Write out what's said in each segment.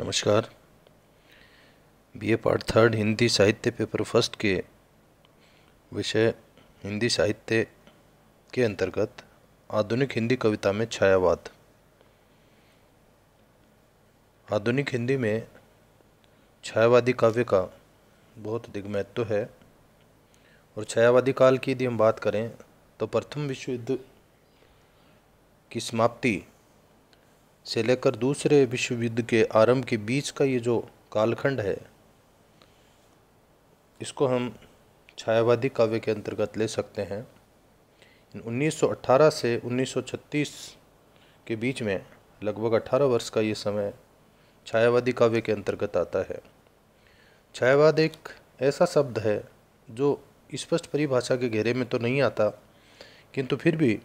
नमस्कार BA part third Hindi साहित्य paper first के विषय हिंदी साहित्य के अंतर्गत आधुनिक हिंदी कविता में छायावाद आधुनिक हिंदी में छायावादी काव्य का बहुत अधिक महत्व है और छायावादी काल की यदि हम बात करें तो प्रथम विश्व युद्ध की समाप्ति से लेकर दूसरे विश्व युद्ध के आरंभ के बीच का ये जो कालखंड है इसको हम छायावादी काव्य के अंतर्गत ले सकते हैं 1918 से 1936 के बीच में लगभग 18 वर्ष का ये समय छायावादी काव्य के अंतर्गत आता है छायावाद एक ऐसा शब्द है जो स्पष्ट परिभाषा के घेरे में तो नहीं आता किंतु फिर भी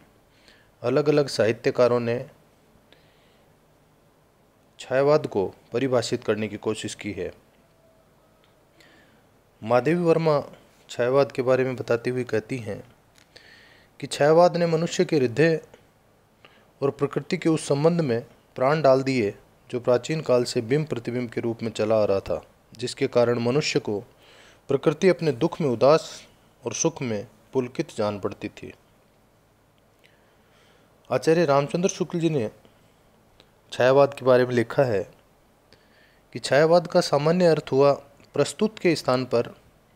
अलग अलग साहित्यकारों ने छायावाद को परिभाषित करने की कोशिश की है माधवी वर्मा छायावाद के बारे में बताती हुई कहती हैं कि छायावाद ने मनुष्य के हृदय और प्रकृति के उस संबंध में प्राण डाल दिए जो प्राचीन काल से बिंब प्रतिबिंब के रूप में चला आ रहा था जिसके कारण मनुष्य को प्रकृति अपने दुख में उदास और सुख में पुलकित जान पड़ती थी आचार्य रामचंद्र शुक्ल जी ने छायावाद के बारे में लिखा है कि छायावाद का सामान्य अर्थ हुआ प्रस्तुत के स्थान पर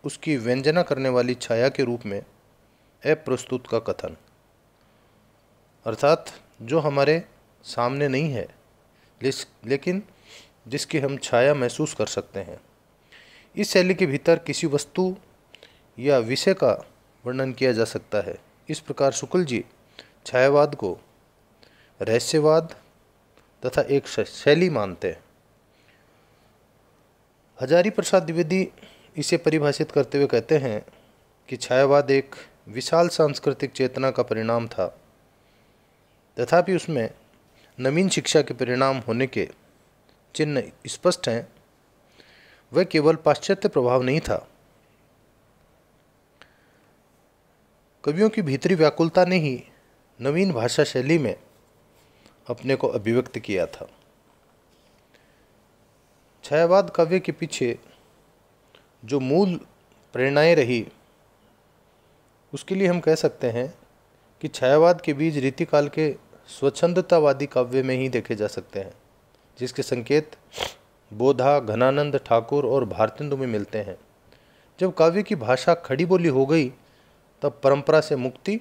उसकी व्यंजना करने वाली छाया के रूप में अप्रस्तुत का कथन अर्थात जो हमारे सामने नहीं है लेकिन जिसकी हम छाया महसूस कर सकते हैं इस शैली के भीतर किसी वस्तु या विषय का वर्णन किया जा सकता है इस प्रकार शुक्ल जी छायावाद को रहस्यवाद तथा एक शैली मानते हैं हजारी प्रसाद द्विवेदी इसे परिभाषित करते हुए कहते हैं कि छायावाद एक विशाल सांस्कृतिक चेतना का परिणाम था तथापि उसमें नवीन शिक्षा के परिणाम होने के चिन्ह स्पष्ट हैं वह केवल पाश्चात्य प्रभाव नहीं था कवियों की भीतरी व्याकुलता ने ही नवीन भाषा शैली में अपने को अभिव्यक्त किया था छायावाद काव्य के पीछे जो मूल प्रेरणाएं रही उसके लिए हम कह सकते हैं कि छायावाद के बीज रीतिकाल के स्वच्छंदतावादी काव्य में ही देखे जा सकते हैं जिसके संकेत बोधा घनानंद ठाकुर और भारतेंदु में मिलते हैं जब काव्य की भाषा खड़ी बोली हो गई तब परंपरा से मुक्ति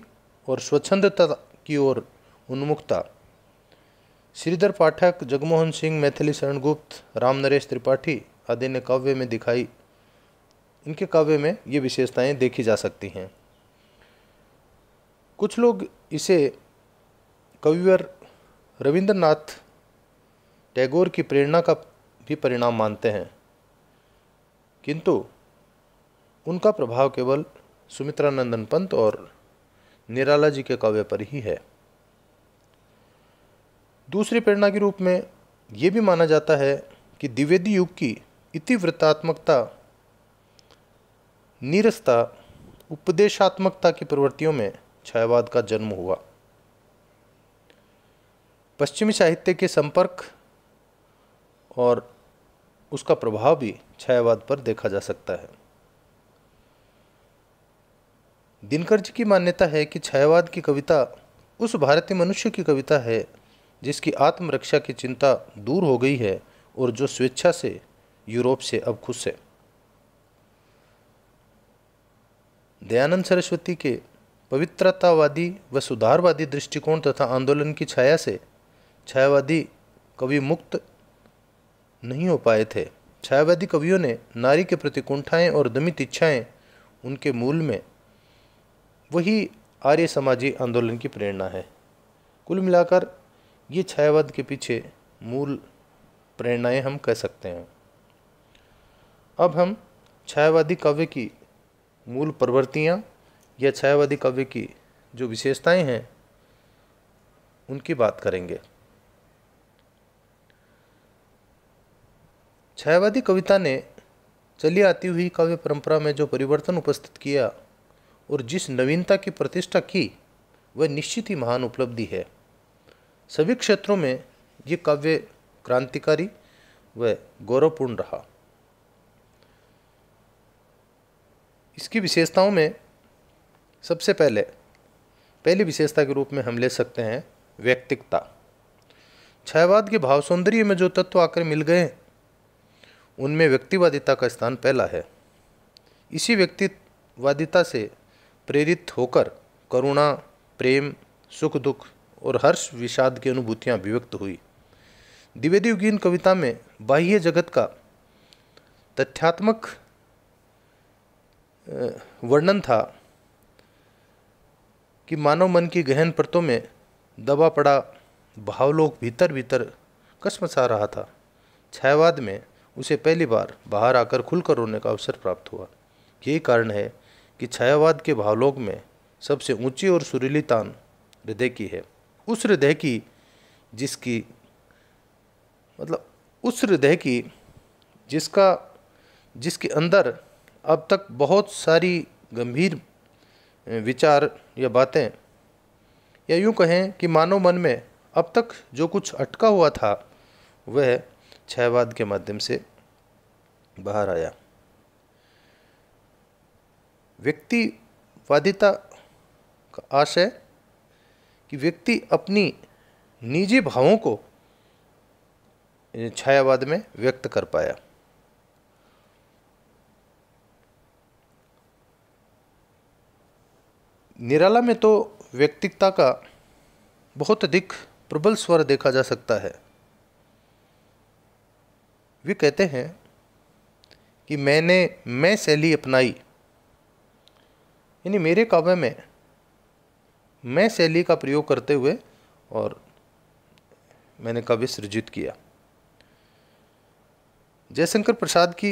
और स्वच्छंदता की ओर उन्मुखता श्रीधर पाठक जगमोहन सिंह मैथिली शरण गुप्त राम नरेश त्रिपाठी आदि ने काव्य में दिखाई इनके काव्य में ये विशेषताएं देखी जा सकती हैं कुछ लोग इसे कविवर रविंद्रनाथ टैगोर की प्रेरणा का भी परिणाम मानते हैं किंतु उनका प्रभाव केवल सुमित्रा नंदन पंत और निराला जी के काव्य पर ही है दूसरी प्रेरणा के रूप में ये भी माना जाता है कि द्विवेदी युग की इतिवृत्तात्मकता नीरसता उपदेशात्मकता की प्रवृत्तियों में छायावाद का जन्म हुआ पश्चिमी साहित्य के संपर्क और उसका प्रभाव भी छायावाद पर देखा जा सकता है दिनकर जी की मान्यता है कि छायावाद की कविता उस भारतीय मनुष्य की कविता है जिसकी आत्मरक्षा की चिंता दूर हो गई है और जो स्वेच्छा से यूरोप से अब खुश है दयानंद सरस्वती के पवित्रतावादी व सुधारवादी दृष्टिकोण तथा आंदोलन की छाया से छायावादी कवि मुक्त नहीं हो पाए थे छायावादी कवियों ने नारी के प्रति कुंठाएँ और दमित इच्छाएं उनके मूल में वही आर्य समाजी आंदोलन की प्रेरणा है कुल मिलाकर ये छायावाद के पीछे मूल प्रेरणाएं हम कह सकते हैं अब हम छायावादी काव्य की मूल प्रवृत्तियाँ या छायावादी काव्य की जो विशेषताएं हैं उनकी बात करेंगे छायावादी कविता ने चली आती हुई काव्य परंपरा में जो परिवर्तन उपस्थित किया और जिस नवीनता की प्रतिष्ठा की वह निश्चित ही महान उपलब्धि है सभी क्षेत्रों में ये काव्य क्रांतिकारी व गौरवपूर्ण रहा इसकी विशेषताओं में सबसे पहले पहली विशेषता के रूप में हम ले सकते हैं व्यक्तिकता छायावाद के भाव सौंदर्य में जो तत्व आकर मिल गए उनमें व्यक्तिवादिता का स्थान पहला है इसी व्यक्तिवादिता से प्रेरित होकर करुणा प्रेम सुख दुख और हर्ष विषाद की अनुभूतियाँ अभिव्यक्त हुई द्विवेदी युगीन कविता में बाह्य जगत का तथ्यात्मक वर्णन था कि मानव मन की गहन परतों में दबा पड़ा भावलोक भीतर भीतर कसमसा रहा था छायावाद में उसे पहली बार बाहर आकर खुलकर रोने का अवसर प्राप्त हुआ यही कारण है कि छायावाद के भावलोक में सबसे ऊंची और सुरीली तान हृदय की है उस हृदय की जिसकी मतलब उस हृदय की जिसका जिसके अंदर अब तक बहुत सारी गंभीर विचार या बातें या यूँ कहें कि मानव मन में अब तक जो कुछ अटका हुआ था वह छयवाद के माध्यम से बाहर आया व्यक्तिवादिता का आशय कि व्यक्ति अपनी निजी भावों को छायावाद में व्यक्त कर पाया निराला में तो व्यक्तिकता का बहुत अधिक प्रबल स्वर देखा जा सकता है वे कहते हैं कि मैंने मैं शैली अपनाई यानी मेरे काव्य में मैं शैली का प्रयोग करते हुए और मैंने कवि सृजित किया जयशंकर प्रसाद की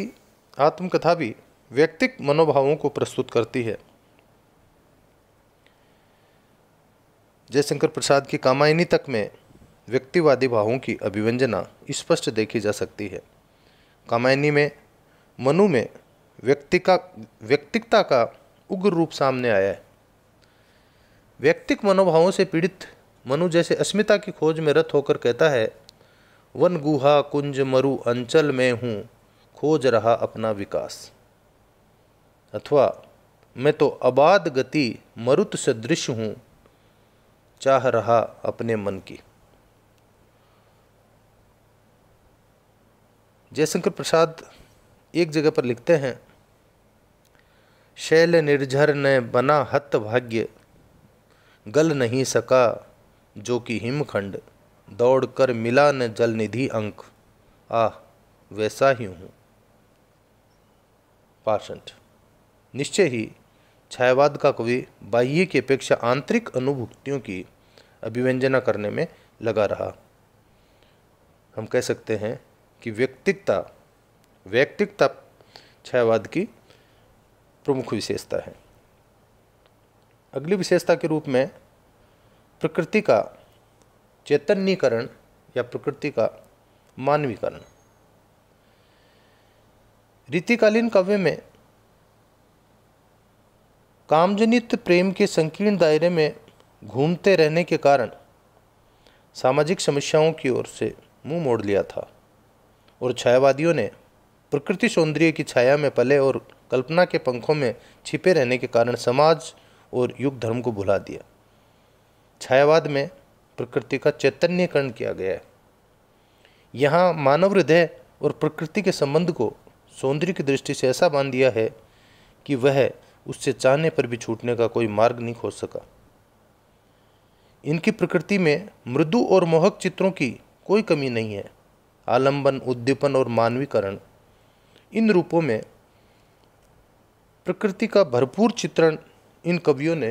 आत्मकथा भी व्यक्तिक मनोभावों को प्रस्तुत करती है जयशंकर प्रसाद की कामायनी तक में व्यक्तिवादी भावों की अभिव्यंजना स्पष्ट देखी जा सकती है कामायनी में मनु में व्यक्ति का व्यक्तिकता का उग्र रूप सामने आया है व्यक्तिक मनोभावों से पीड़ित मनु जैसे अस्मिता की खोज में रत होकर कहता है वन गुहा कुंज मरु अंचल में हूँ खोज रहा अपना विकास अथवा मैं तो अबाद गति मरुत सदृश हूँ चाह रहा अपने मन की जयशंकर प्रसाद एक जगह पर लिखते हैं शैल निर्झर ने बना हत भाग्य गल नहीं सका जो कि हिमखंड दौड़ कर मिला न जल निधि अंक आह वैसा ही हूँ पाषंठ निश्चय ही छायावाद का कवि बाह्य की अपेक्षा आंतरिक अनुभूतियों की अभिव्यंजना करने में लगा रहा हम कह सकते हैं कि व्यक्तिकता व्यक्तिकता छायावाद की प्रमुख विशेषता है अगली विशेषता के रूप में प्रकृति का चैतन्यकरण या प्रकृति का मानवीकरण रीतिकालीन काव्य में कामजनित प्रेम के संकीर्ण दायरे में घूमते रहने के कारण सामाजिक समस्याओं की ओर से मुंह मोड़ लिया था और छायावादियों ने प्रकृति सौंदर्य की छाया में पले और कल्पना के पंखों में छिपे रहने के कारण समाज और युग धर्म को भुला दिया छायावाद में प्रकृति का चैतन्यकरण किया गया है यहाँ मानव हृदय और प्रकृति के संबंध को सौंदर्य की दृष्टि से ऐसा बांध दिया है कि वह उससे चाहने पर भी छूटने का कोई मार्ग नहीं खोज सका इनकी प्रकृति में मृदु और मोहक चित्रों की कोई कमी नहीं है आलंबन उद्दीपन और मानवीकरण इन रूपों में प्रकृति का भरपूर चित्रण इन कवियों ने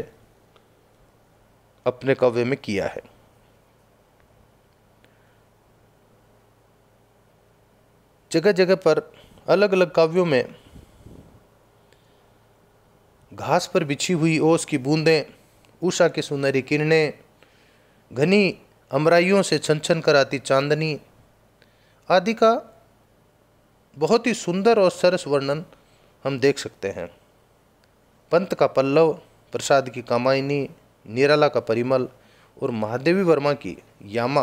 अपने काव्य में किया है जगह जगह पर अलग अलग काव्यों में घास पर बिछी हुई ओस की बूंदें उषा की सुनहरी किरणें घनी अमराइयों से छन छन कर आती चांदनी आदि का बहुत ही सुंदर और सरस वर्णन हम देख सकते हैं पंत का पल्लव प्रसाद की कामायनी निराला का परिमल और महादेवी वर्मा की यामा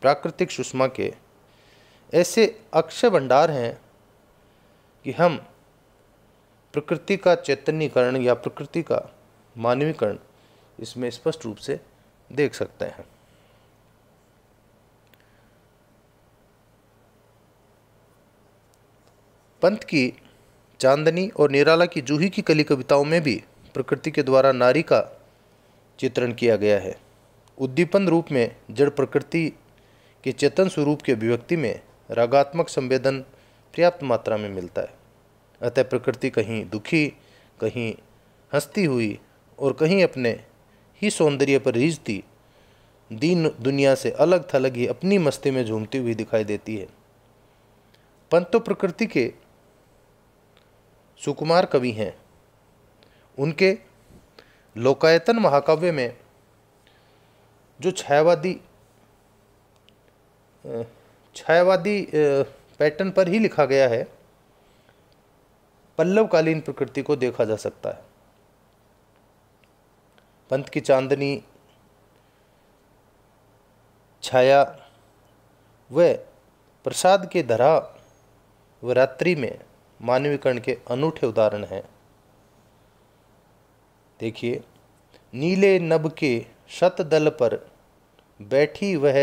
प्राकृतिक सुषमा के ऐसे अक्षय भंडार हैं कि हम प्रकृति का चैतन्यकरण या प्रकृति का मानवीकरण इसमें स्पष्ट रूप से देख सकते हैं पंथ की चांदनी और निराला की जूही की कली कविताओं में भी प्रकृति के द्वारा नारी का चित्रण किया गया है उद्दीपन रूप में जड़ प्रकृति के चेतन स्वरूप की अभिव्यक्ति में रागात्मक संवेदन पर्याप्त मात्रा में मिलता है अतः प्रकृति कहीं दुखी कहीं हंसती हुई और कहीं अपने ही सौंदर्य पर रिझती दीन दुनिया से अलग थलग ही अपनी मस्ती में झूमती हुई दिखाई देती है पंत तो प्रकृति के सुकुमार कवि हैं उनके लोकायतन महाकाव्य में जो छायावादी छायावादी पैटर्न पर ही लिखा गया है पल्लवकालीन प्रकृति को देखा जा सकता है पंथ की चांदनी छाया व प्रसाद के धरा व रात्रि में मानवीकरण के अनूठे उदाहरण हैं देखिए नीले नभ के शतदल पर बैठी वह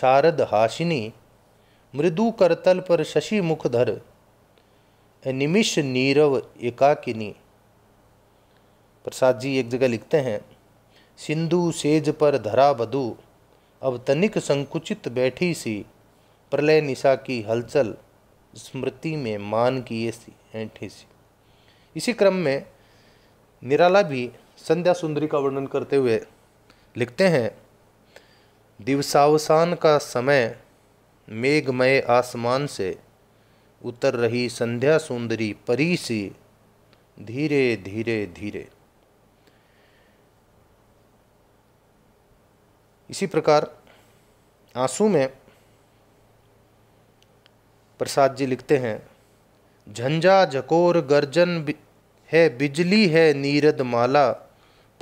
शारद हाशिनी मृदु करतल पर शशि मुखधर निमिष नीरव एकाकिनी प्रसाद जी एक जगह लिखते हैं सिंधु सेज पर धरा बधु अब तनिक संकुचित बैठी सी प्रलय निशा की हलचल स्मृति में मान किए ऐठीसी इसी क्रम में निराला भी संध्या सुंदरी का वर्णन करते हुए लिखते हैं दिवसावसान का समय मेघमय आसमान से उतर रही संध्या सुंदरी परी सी धीरे धीरे धीरे इसी प्रकार आंसू में प्रसाद जी लिखते हैं झंझा झकोर गर्जन है बिजली है नीरद माला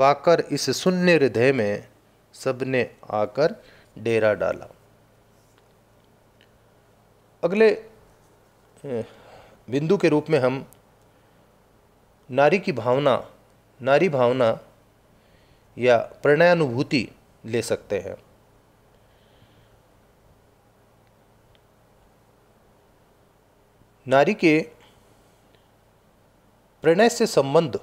पाकर इस शून्य हृदय में सबने आकर डेरा डाला अगले बिंदु के रूप में हम नारी की भावना नारी भावना या प्रणयानुभूति ले सकते हैं नारी के प्रणय से संबंध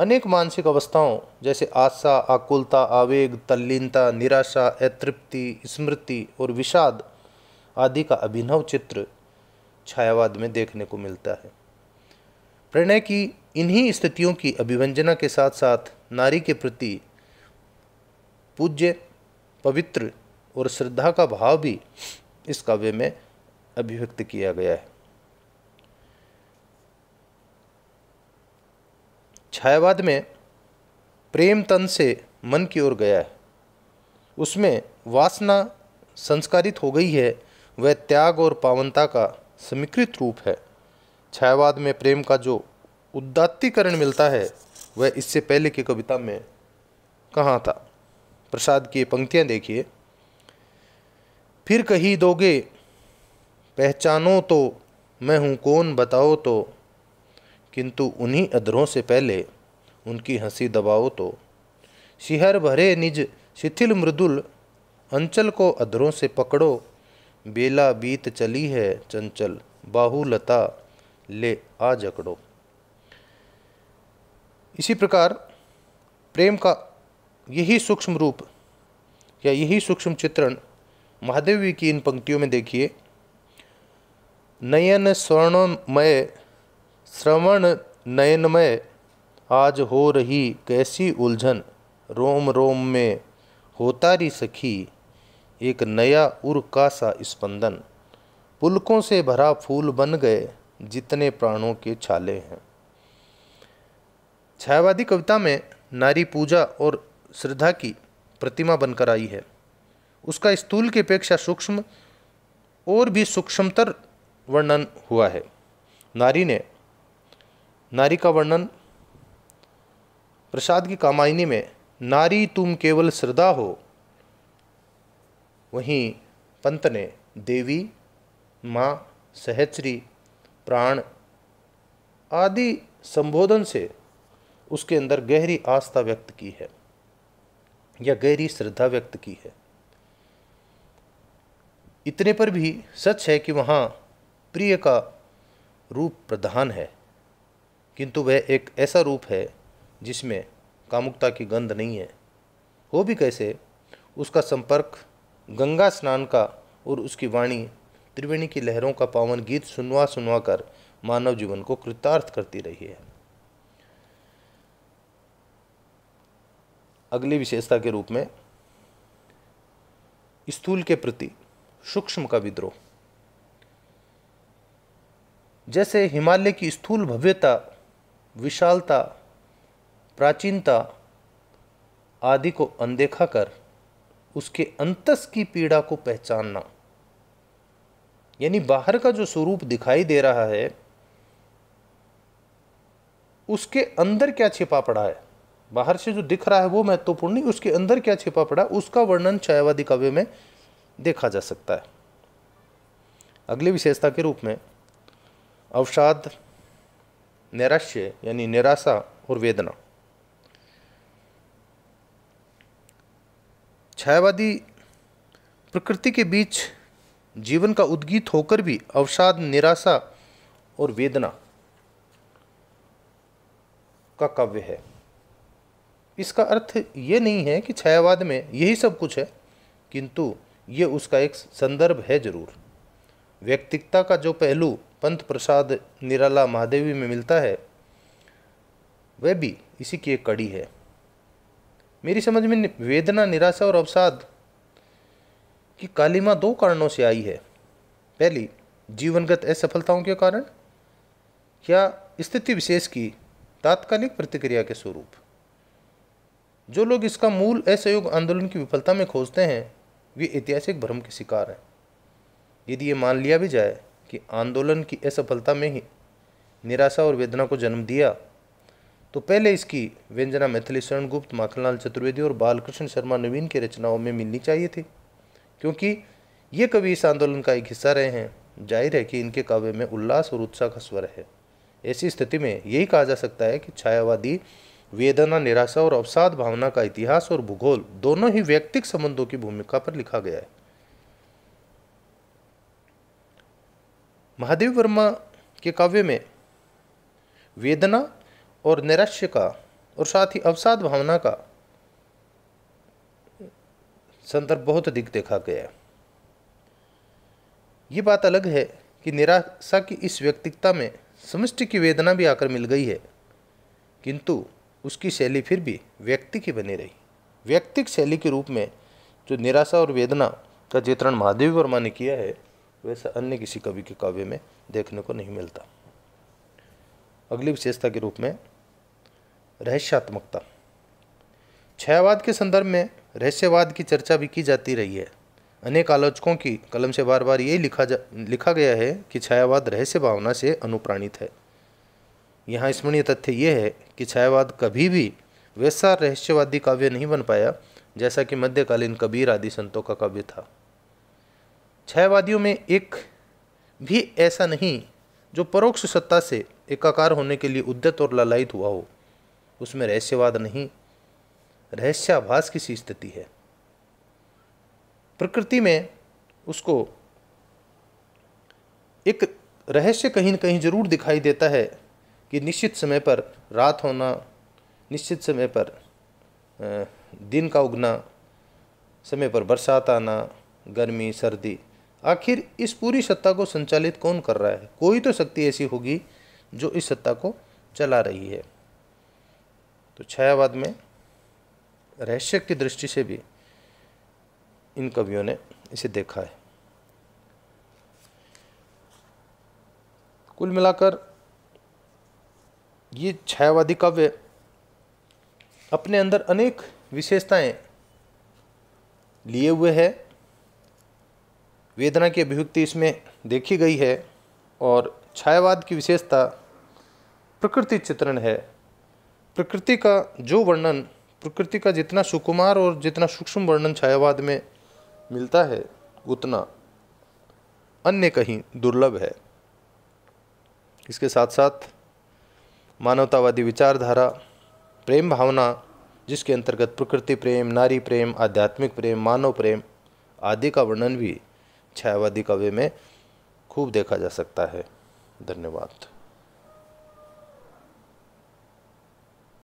अनेक मानसिक अवस्थाओं जैसे आशा आकुलता आवेग तल्लीनता निराशा अतृप्ति स्मृति और विषाद आदि का अभिनव चित्र छायावाद में देखने को मिलता है प्रणय की इन्हीं स्थितियों की अभिव्यंजना के साथ साथ नारी के प्रति पूज्य पवित्र और श्रद्धा का भाव भी इस काव्य में अभिव्यक्त किया गया है छायावाद में प्रेम तन से मन की ओर गया है उसमें वासना संस्कारित हो गई है वह त्याग और पावनता का समीकृत रूप है छायावाद में प्रेम का जो उदात्तीकरण मिलता है वह इससे पहले की कविता में कहाँ था प्रसाद की पंक्तियाँ देखिए फिर कही दोगे पहचानो तो मैं हूँ कौन बताओ तो किंतु उन्हीं अधरों से पहले उनकी हंसी दबाओ तो शिहर भरे निज शिथिल मृदुल अंचल को अधरों से पकड़ो बेला बीत चली है चंचल बाहुलता ले आ जकड़ो इसी प्रकार प्रेम का यही सूक्ष्म रूप या यही सूक्ष्म चित्रण महादेव जी की इन पंक्तियों में देखिए नयन स्वर्णमय श्रवण नयनमय आज हो रही कैसी उलझन रोम रोम में होता रही सखी एक नया उर का सा स्पंदन पुलकों से भरा फूल बन गए जितने प्राणों के छाले हैं छायावादी कविता में नारी पूजा और श्रद्धा की प्रतिमा बनकर आई है उसका स्थूल की अपेक्षा सूक्ष्म और भी सूक्ष्मतर वर्णन हुआ है नारी ने नारी का वर्णन प्रसाद की कामायनी में नारी तुम केवल श्रद्धा हो वहीं पंत ने देवी माँ सहचरी प्राण आदि संबोधन से उसके अंदर गहरी आस्था व्यक्त की है या गहरी श्रद्धा व्यक्त की है इतने पर भी सच है कि वहाँ प्रिय का रूप प्रधान है किंतु वह एक ऐसा रूप है जिसमें कामुकता की गंध नहीं है हो भी कैसे उसका संपर्क गंगा स्नान का और उसकी वाणी त्रिवेणी की लहरों का पावन गीत सुनवा सुनवा कर मानव जीवन को कृतार्थ करती रही है अगली विशेषता के रूप में स्थूल के प्रति सूक्ष्म का विद्रोह जैसे हिमालय की स्थूल भव्यता विशालता प्राचीनता आदि को अनदेखा कर उसके अंतस की पीड़ा को पहचानना यानी बाहर का जो स्वरूप दिखाई दे रहा है उसके अंदर क्या छिपा पड़ा है बाहर से जो दिख रहा है वो महत्वपूर्ण नहीं उसके अंदर क्या छिपा पड़ा उसका वर्णन छायावादी काव्य में देखा जा सकता है अगली विशेषता के रूप में अवसाद नैराश्य यानी निराशा और वेदना छायावादी प्रकृति के बीच जीवन का उद्गीत होकर भी अवसाद निराशा और वेदना का काव्य है इसका अर्थ ये नहीं है कि छायावाद में यही सब कुछ है किंतु ये उसका एक संदर्भ है जरूर व्यक्तिकता का जो पहलू पंत प्रसाद निराला महादेवी में मिलता है वह भी इसी की एक कड़ी है मेरी समझ में वेदना निराशा और अवसाद की कालीमा दो कारणों से आई है पहली जीवनगत असफलताओं के कारण या स्थिति विशेष की तात्कालिक प्रतिक्रिया के स्वरूप जो लोग इसका मूल असहयोग आंदोलन की विफलता में खोजते हैं वे ऐतिहासिक भ्रम के शिकार हैं यदि ये मान लिया भी जाए कि आंदोलन की असफलता में ही निराशा और वेदना को जन्म दिया तो पहले इसकी व्यंजना मैथिली शरण गुप्त माखनलाल चतुर्वेदी और बालकृष्ण शर्मा नवीन की रचनाओं में मिलनी चाहिए थी क्योंकि ये कवि इस आंदोलन का एक हिस्सा रहे हैं जाहिर है कि इनके काव्य में उल्लास और उत्साह का स्वर है ऐसी स्थिति में यही कहा जा सकता है कि छायावादी वेदना निराशा और अवसाद भावना का इतिहास और भूगोल दोनों ही व्यक्तिक संबंधों की भूमिका पर लिखा गया है महादेव वर्मा के काव्य में वेदना और निराश्य का और साथ ही अवसाद भावना का संदर्भ बहुत अधिक देखा गया है ये बात अलग है कि निराशा की इस व्यक्तिकता में समष्टि की वेदना भी आकर मिल गई है किंतु उसकी शैली फिर भी व्यक्ति की बनी रही व्यक्तिक शैली के रूप में जो निराशा और वेदना का चित्रण महादेव वर्मा ने किया है वैसा अन्य किसी कवि के काव्य में देखने को नहीं मिलता अगली विशेषता के रूप में रहस्यात्मकता छयावाद के संदर्भ में रहस्यवाद की चर्चा भी की जाती रही है अनेक आलोचकों की कलम से बार बार यही लिखा जा लिखा गया है कि छायावाद रहस्य भावना से अनुप्राणित है यहाँ स्मरणीय तथ्य यह है कि छायावाद कभी भी वैसा रहस्यवादी काव्य नहीं बन पाया जैसा कि मध्यकालीन कबीर आदि संतों का काव्य था छयवादियों में एक भी ऐसा नहीं जो परोक्ष सत्ता से एकाकार होने के लिए उद्यत और ललायित हुआ हो उसमें रहस्यवाद नहीं रहस्याभास की सी स्थिति है प्रकृति में उसको एक रहस्य कहीं न कहीं जरूर दिखाई देता है कि निश्चित समय पर रात होना निश्चित समय पर दिन का उगना समय पर बरसात आना गर्मी सर्दी आखिर इस पूरी सत्ता को संचालित कौन कर रहा है कोई तो शक्ति ऐसी होगी जो इस सत्ता को चला रही है तो छायावाद में रहस्य की दृष्टि से भी इन कवियों ने इसे देखा है कुल मिलाकर ये छायावादी काव्य अपने अंदर अनेक विशेषताएं लिए हुए है वेदना की अभिव्यक्ति इसमें देखी गई है और छायावाद की विशेषता प्रकृति चित्रण है प्रकृति का जो वर्णन प्रकृति का जितना सुकुमार और जितना सूक्ष्म वर्णन छायावाद में मिलता है उतना अन्य कहीं दुर्लभ है इसके साथ साथ मानवतावादी विचारधारा प्रेम भावना जिसके अंतर्गत प्रकृति प्रेम नारी प्रेम आध्यात्मिक प्रेम मानव प्रेम आदि का वर्णन भी छायावादी कव्य में खूब देखा जा सकता है धन्यवाद